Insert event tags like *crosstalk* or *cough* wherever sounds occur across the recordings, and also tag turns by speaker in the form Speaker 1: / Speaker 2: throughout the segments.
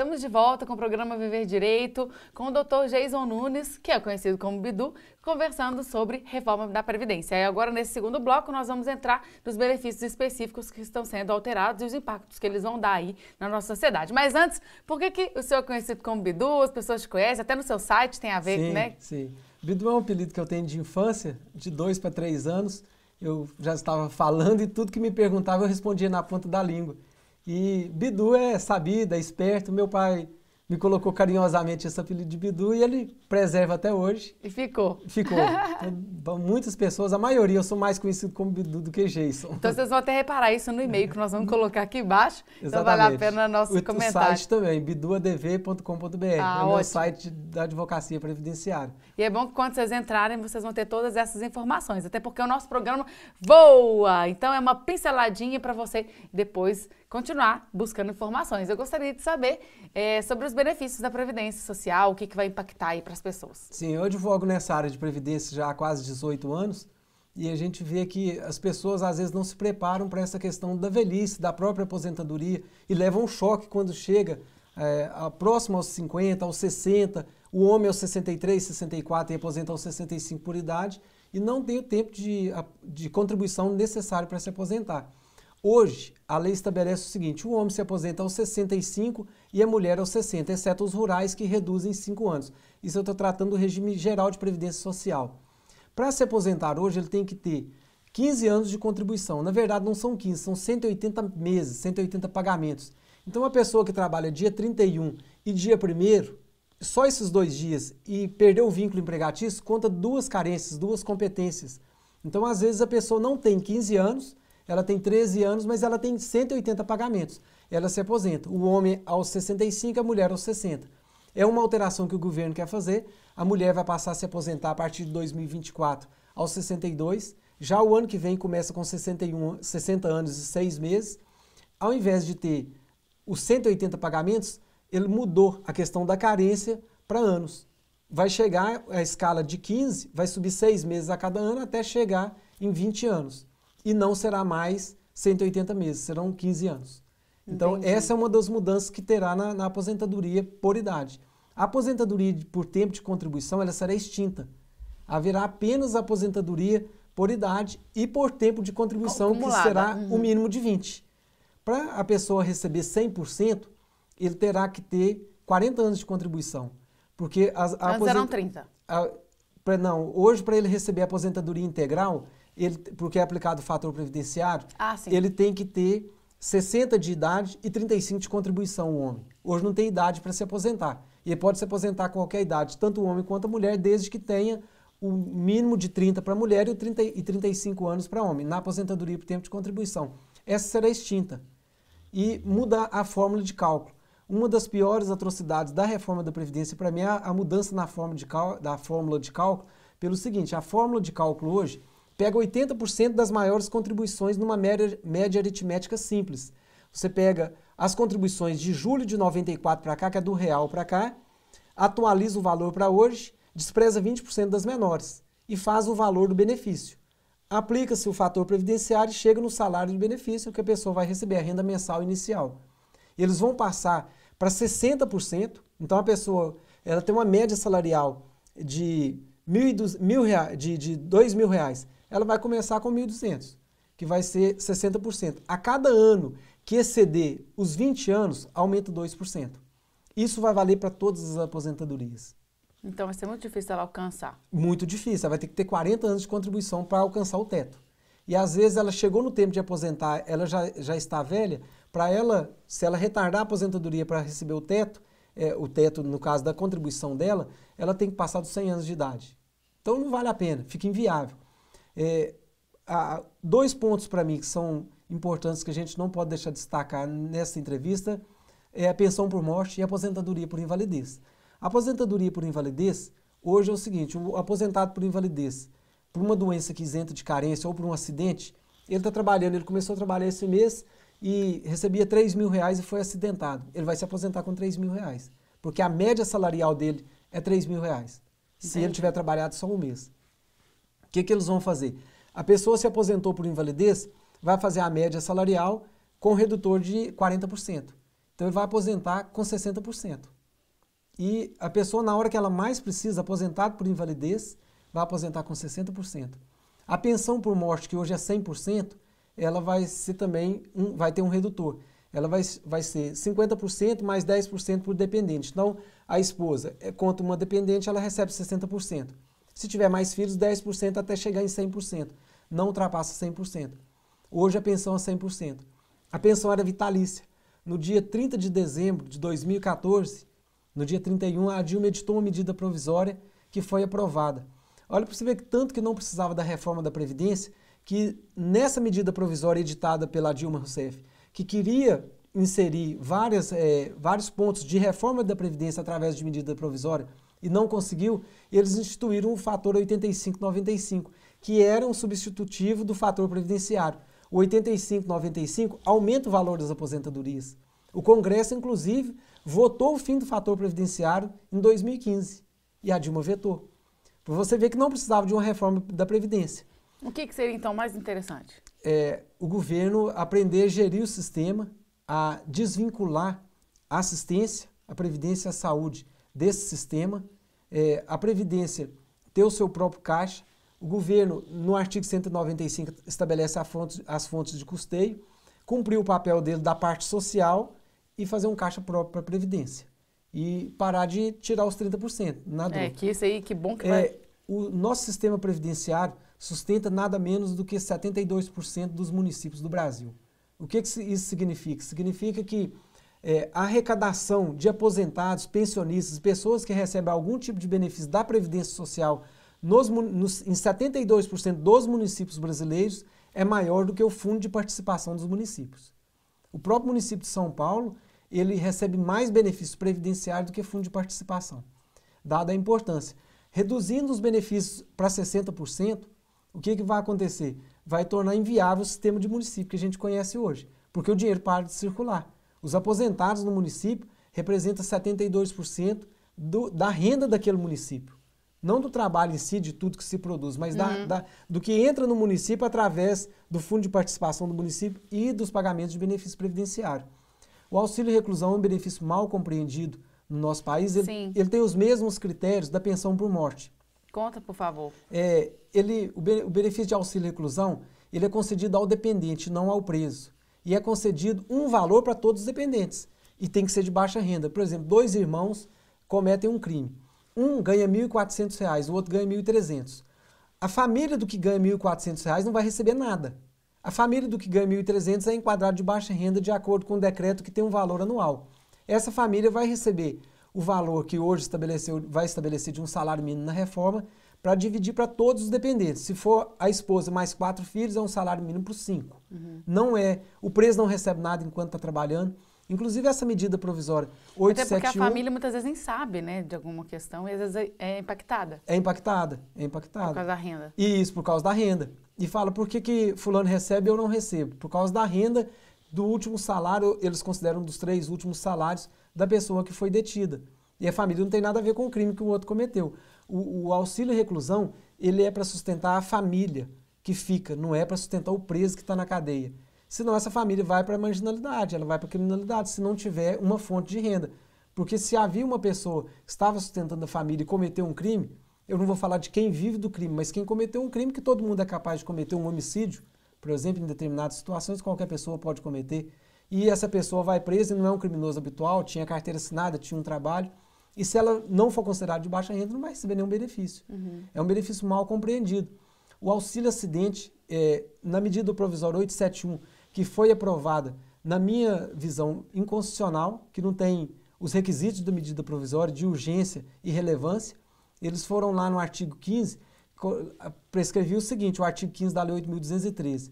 Speaker 1: Estamos de volta com o programa Viver Direito, com o Dr. Jason Nunes, que é conhecido como Bidu, conversando sobre reforma da Previdência. E agora, nesse segundo bloco, nós vamos entrar nos benefícios específicos que estão sendo alterados e os impactos que eles vão dar aí na nossa sociedade. Mas antes, por que, que o senhor é conhecido como Bidu? As pessoas te conhecem, até no seu site tem a ver, sim, né?
Speaker 2: Sim. Bidu é um apelido que eu tenho de infância, de dois para três anos. Eu já estava falando e tudo que me perguntava eu respondia na ponta da língua. E Bidu é é esperto. Meu pai me colocou carinhosamente esse apelido de Bidu e ele preserva até hoje. E ficou. Ficou. *laughs* Então, muitas pessoas, a maioria, eu sou mais conhecido como Bidu do que Jason. Então vocês
Speaker 1: vão até reparar isso no e-mail que nós vamos colocar aqui embaixo. Exatamente. Então vale a pena nosso o, comentário. O site
Speaker 2: também, biduadv.com.br. Ah, é o meu site da advocacia previdenciária.
Speaker 1: E é bom que quando vocês entrarem, vocês vão ter todas essas informações, até porque o nosso programa voa. Então é uma pinceladinha para você depois continuar buscando informações. Eu gostaria de saber é, sobre os benefícios da Previdência Social, o que, que vai impactar aí para as pessoas.
Speaker 2: Sim, eu advogo nessa área de Previdência já há quase 18 anos e a gente vê que as pessoas às vezes não se preparam para essa questão da velhice, da própria aposentadoria e levam um choque quando chega é, próximo aos 50, aos 60, o homem aos 63, 64 e aposenta aos 65 por idade e não tem o tempo de, de contribuição necessário para se aposentar. Hoje, a lei estabelece o seguinte: o homem se aposenta aos 65 e a mulher aos 60, exceto os rurais que reduzem 5 anos. Isso eu estou tratando do regime geral de previdência social. Para se aposentar hoje, ele tem que ter 15 anos de contribuição. Na verdade, não são 15, são 180 meses, 180 pagamentos. Então, uma pessoa que trabalha dia 31 e dia 1, só esses dois dias e perdeu o vínculo empregatício, conta duas carências, duas competências. Então, às vezes, a pessoa não tem 15 anos ela tem 13 anos, mas ela tem 180 pagamentos. Ela se aposenta. O homem aos 65, a mulher aos 60. É uma alteração que o governo quer fazer. A mulher vai passar a se aposentar a partir de 2024 aos 62. Já o ano que vem começa com 61, 60 anos e 6 meses. Ao invés de ter os 180 pagamentos, ele mudou a questão da carência para anos. Vai chegar a escala de 15, vai subir 6 meses a cada ano até chegar em 20 anos e não será mais 180 meses, serão 15 anos. Então, Entendi. essa é uma das mudanças que terá na, na, aposentadoria por idade. A aposentadoria por tempo de contribuição ela será extinta. Haverá apenas aposentadoria por idade e por tempo de contribuição, Acumulada. que será uhum. o mínimo de 20. Para a pessoa receber 100%, ele terá que ter 40 anos de contribuição. Porque as, a Antes aposent... eram 30. A, pra, não, hoje para ele receber a aposentadoria integral, ele, porque é aplicado o fator previdenciário, ah, ele tem que ter 60 de idade e 35 de contribuição o homem. Hoje não tem idade para se aposentar. E ele pode se aposentar com qualquer idade, tanto o homem quanto a mulher, desde que tenha o mínimo de 30 para mulher e, 30, e 35 anos para homem, na aposentadoria por tempo de contribuição. Essa será extinta. E muda a fórmula de cálculo. Uma das piores atrocidades da reforma da Previdência, para mim, é a mudança na fórmula de, cal, da fórmula de cálculo, pelo seguinte, a fórmula de cálculo hoje pega 80% das maiores contribuições numa média, média aritmética simples. Você pega as contribuições de julho de 94 para cá, que é do real para cá, atualiza o valor para hoje, despreza 20% das menores e faz o valor do benefício. Aplica-se o fator previdenciário e chega no salário de benefício que a pessoa vai receber, a renda mensal inicial. Eles vão passar para 60%, então a pessoa ela tem uma média salarial de mil, mil reais, de, de dois mil reais, ela vai começar com 1.200, que vai ser 60%. A cada ano que exceder os 20 anos, aumenta 2%. Isso vai valer para todas as aposentadorias.
Speaker 1: Então vai ser muito difícil ela alcançar.
Speaker 2: Muito difícil, ela vai ter que ter 40 anos de contribuição para alcançar o teto. E às vezes ela chegou no tempo de aposentar, ela já, já está velha, para ela, se ela retardar a aposentadoria para receber o teto, é, o teto no caso da contribuição dela, ela tem que passar dos 100 anos de idade. Então não vale a pena, fica inviável. É, há dois pontos para mim que são importantes que a gente não pode deixar de destacar nessa entrevista é a pensão por morte e a aposentadoria por invalidez. A aposentadoria por invalidez, hoje é o seguinte, o aposentado por invalidez, por uma doença que isenta de carência ou por um acidente, ele está trabalhando, ele começou a trabalhar esse mês e recebia 3 mil reais e foi acidentado. Ele vai se aposentar com 3 mil reais, porque a média salarial dele é 3 mil reais se ele tiver trabalhado só um mês. O que, que eles vão fazer? A pessoa se aposentou por invalidez, vai fazer a média salarial com redutor de 40%. Então ele vai aposentar com 60%. E a pessoa, na hora que ela mais precisa, aposentado por invalidez, vai aposentar com 60%. A pensão por morte, que hoje é 100%, ela vai ser também um, vai ter um redutor ela vai, vai ser 50% mais 10% por dependente. Então, a esposa é, conta uma dependente, ela recebe 60%. Se tiver mais filhos, 10% até chegar em 100%. Não ultrapassa 100%. Hoje a pensão é 100%. A pensão era vitalícia. No dia 30 de dezembro de 2014, no dia 31, a Dilma editou uma medida provisória que foi aprovada. Olha para você ver que tanto que não precisava da reforma da Previdência, que nessa medida provisória editada pela Dilma Rousseff, que queria inserir várias, é, vários pontos de reforma da Previdência através de medida provisória e não conseguiu, eles instituíram o fator 8595, que era um substitutivo do fator previdenciário. O 8595 aumenta o valor das aposentadorias. O Congresso, inclusive, votou o fim do fator previdenciário em 2015 e a Dilma vetou. Você vê que não precisava de uma reforma da Previdência.
Speaker 1: O que, que seria então mais interessante?
Speaker 2: é, o governo aprender a gerir o sistema, a desvincular a assistência, a previdência e a saúde desse sistema, é, a previdência ter o seu próprio caixa, o governo, no artigo 195, estabelece as fontes de custeio, cumprir o papel dele da parte social e fazer um caixa próprio para a Previdência. E parar de tirar os 30%, na É, que isso aí, que bom que é, vai... É, o nosso sistema previdenciário, sustenta nada menos do que 72% dos municípios do Brasil. O que, que isso significa? Significa que é, a arrecadação de aposentados, pensionistas, pessoas que recebem algum tipo de benefício da Previdência Social nos, nos, em 72% dos municípios brasileiros é maior do que o fundo de participação dos municípios. O próprio município de São Paulo, ele recebe mais benefícios previdenciários do que fundo de participação, dada a importância. Reduzindo os benefícios para 60%, o que, que vai acontecer? Vai tornar inviável o sistema de município que a gente conhece hoje, porque o dinheiro para de circular. Os aposentados no município representam 72% do, da renda daquele município. Não do trabalho em si, de tudo que se produz, mas da, uhum. da, do que entra no município através do fundo de participação do município e dos pagamentos de benefício previdenciário. O auxílio reclusão é um benefício mal compreendido no nosso país. Ele, ele tem os mesmos critérios da pensão por morte. Conta, por favor. É, ele, o benefício de auxílio reclusão, ele é concedido ao dependente, não ao preso. E é concedido um valor para todos os dependentes. E tem que ser de baixa renda. Por exemplo, dois irmãos cometem um crime. Um ganha R$ 1.400, o outro ganha R$ 1.300. A família do que ganha R$ 1.400 não vai receber nada. A família do que ganha R$ 1.300 é enquadrada de baixa renda de acordo com o decreto que tem um valor anual. Essa família vai receber o valor que hoje estabeleceu, vai estabelecer de um salário mínimo na reforma para dividir para todos os dependentes. Se for a esposa mais quatro filhos, é um salário mínimo para cinco. Uhum. Não é. O preso não recebe nada enquanto está trabalhando. Inclusive essa medida provisória 871... Até porque a família
Speaker 1: muitas vezes nem sabe, né, de alguma questão e às vezes é, é impactada.
Speaker 2: É impactada, é impactada. Por causa da renda. Isso, por causa da renda. E fala, por que que fulano recebe e eu não recebo? Por causa da renda do último salário, eles consideram dos três últimos salários da pessoa que foi detida. E a família não tem nada a ver com o crime que o outro cometeu. O, o auxílio reclusão, ele é para sustentar a família que fica, não é para sustentar o preso que está na cadeia. Senão essa família vai para a marginalidade, ela vai para a criminalidade, se não tiver uma fonte de renda. Porque se havia uma pessoa que estava sustentando a família e cometeu um crime, eu não vou falar de quem vive do crime, mas quem cometeu um crime que todo mundo é capaz de cometer um homicídio, por exemplo, em determinadas situações, qualquer pessoa pode cometer. E essa pessoa vai presa e não é um criminoso habitual, tinha carteira assinada, tinha um trabalho. E se ela não for considerada de baixa renda, não vai receber nenhum benefício. Uhum. É um benefício mal compreendido. O auxílio acidente, é, na medida do provisório 871, que foi aprovada, na minha visão, inconstitucional, que não tem os requisitos da medida provisória de urgência e relevância, eles foram lá no artigo 15 prescrevi o seguinte, o artigo 15 da Lei 8.213.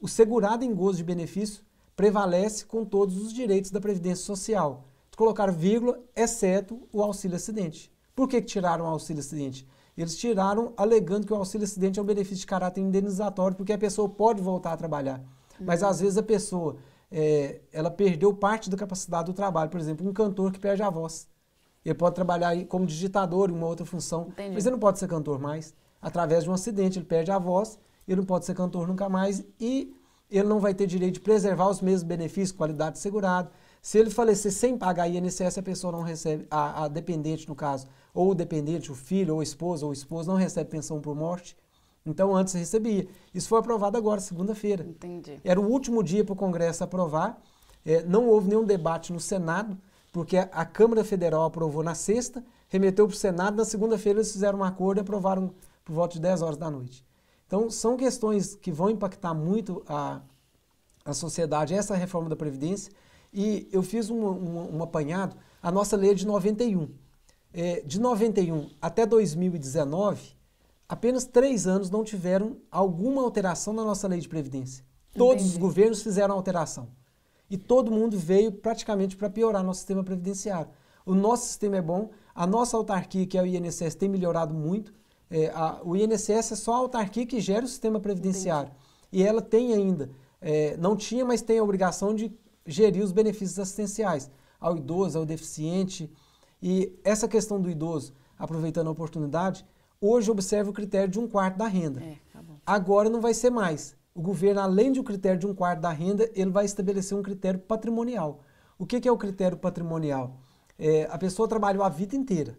Speaker 2: O segurado em gozo de benefício prevalece com todos os direitos da Previdência Social. Colocaram vírgula, exceto o auxílio-acidente. Por que, que tiraram o auxílio-acidente? Eles tiraram alegando que o auxílio-acidente é um benefício de caráter indenizatório, porque a pessoa pode voltar a trabalhar. Uhum. Mas às vezes a pessoa, é, ela perdeu parte da capacidade do trabalho. Por exemplo, um cantor que perde a voz. Ele pode trabalhar como digitador em uma outra função, Entendi. mas ele não pode ser cantor mais através de um acidente, ele perde a voz, ele não pode ser cantor nunca mais e ele não vai ter direito de preservar os mesmos benefícios, qualidade segurado. Se ele falecer sem pagar INSS, a pessoa não recebe, a, a dependente no caso, ou o dependente, o filho, ou a esposa, ou o esposo, não recebe pensão por morte. Então antes recebia. Isso foi aprovado agora, segunda-feira. Entendi. Era o último dia para o Congresso aprovar. É, não houve nenhum debate no Senado, porque a, a Câmara Federal aprovou na sexta, remeteu para o Senado, na segunda-feira eles fizeram um acordo e aprovaram por volta de 10 horas da noite. Então, são questões que vão impactar muito a, a sociedade, essa reforma da Previdência. E eu fiz um, um, um apanhado, a nossa lei é de 91. É, de 91 até 2019, apenas três anos não tiveram alguma alteração na nossa lei de Previdência. Todos Entendi. os governos fizeram alteração. E todo mundo veio praticamente para piorar nosso sistema previdenciário. O nosso sistema é bom, a nossa autarquia, que é o INSS, tem melhorado muito. É, a, o INSS é só a autarquia que gera o sistema previdenciário. Entendi. E ela tem ainda, é, não tinha, mas tem a obrigação de gerir os benefícios assistenciais ao idoso, ao deficiente. E essa questão do idoso, aproveitando a oportunidade, hoje observa o critério de um quarto da renda. É, tá Agora não vai ser mais. O governo, além de um critério de um quarto da renda, ele vai estabelecer um critério patrimonial. O que, que é o critério patrimonial? É, a pessoa trabalhou a vida inteira.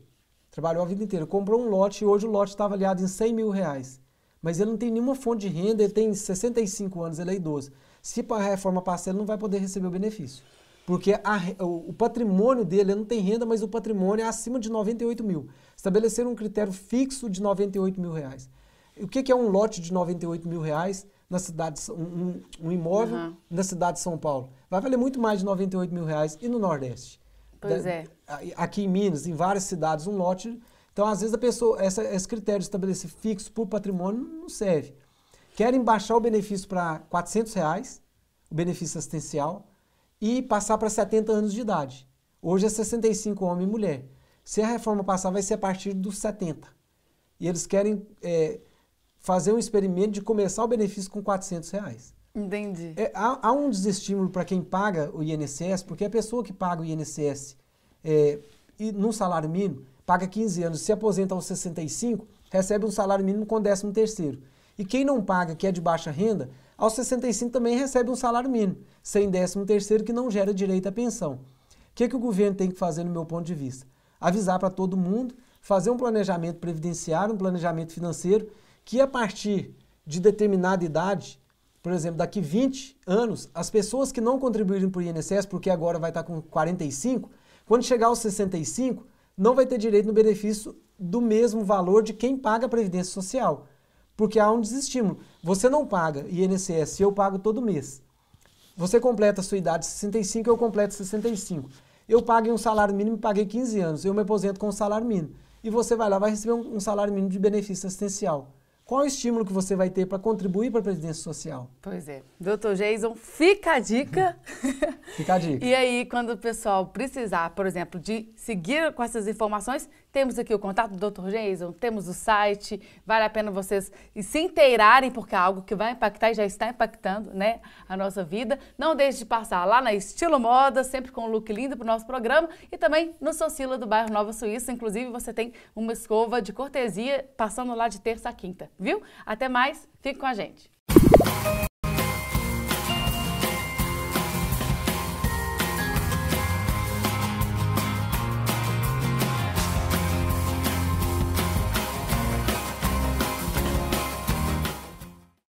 Speaker 2: Trabalhou a vida inteira, comprou um lote e hoje o lote está avaliado em 100 mil reais. Mas ele não tem nenhuma fonte de renda, ele tem 65 anos, ele é idoso. Se a reforma passar, ele não vai poder receber o benefício. Porque a, o, patrimônio dele, ele não tem renda, mas o patrimônio é acima de 98 mil. Estabeleceram um critério fixo de 98 mil reais. O que, que é um lote de 98 mil reais? na cidade, um, um imóvel uhum. na cidade de São Paulo. Vai valer muito mais de 98 mil reais e no Nordeste. Pois da, é. Aqui em Minas, em várias cidades, um lote. Então, às vezes, a pessoa, essa, esse critério de estabelecer fixo por patrimônio não serve. Querem baixar o benefício para 400 reais, o benefício assistencial, e passar para 70 anos de idade. Hoje é 65 homem e mulher. Se a reforma passar, vai ser a partir dos 70. E eles querem é, fazer um experimento de começar o benefício com 400 reais.
Speaker 1: Entendi.
Speaker 2: É, há, há, um desestímulo para quem paga o INSS, porque a pessoa que paga o INSS é, e num salário mínimo, paga 15 anos, se aposenta aos 65, recebe um salário mínimo com 13 terceiro. E quem não paga, que é de baixa renda, aos 65 também recebe um salário mínimo, sem 13 terceiro, que não gera direito à pensão. O que, é que o governo tem que fazer, no meu ponto de vista? Avisar para todo mundo, fazer um planejamento previdenciário, um planejamento financeiro, que a partir de determinada idade, por exemplo, daqui 20 anos, as pessoas que não contribuíram para o INSS, porque agora vai estar tá com 45, quando chegar aos 65, não vai ter direito no benefício do mesmo valor de quem paga a Previdência Social, porque há um desestímulo. Você não paga INSS, eu pago todo mês. Você completa a sua idade 65, eu completo 65. Eu paguei um salário mínimo, paguei 15 anos, eu me aposento com um salário mínimo. E você vai lá, vai receber um, um salário mínimo de benefício assistencial qual o estímulo que você vai ter para contribuir para a previdência social?
Speaker 1: Pois é. Doutor Jason, fica a dica. fica a dica. *laughs* e aí, quando o pessoal precisar, por exemplo, de seguir com essas informações, temos aqui o contato do Dr. Jason, temos o site, vale a pena vocês se inteirarem, porque é algo que vai impactar e já está impactando né, a nossa vida. Não deixe de passar lá na Estilo Moda, sempre com um look lindo para o nosso programa, e também no Socila do bairro Nova Suíça. Inclusive, você tem uma escova de cortesia passando lá de terça a quinta, viu? Até mais, fique com a gente.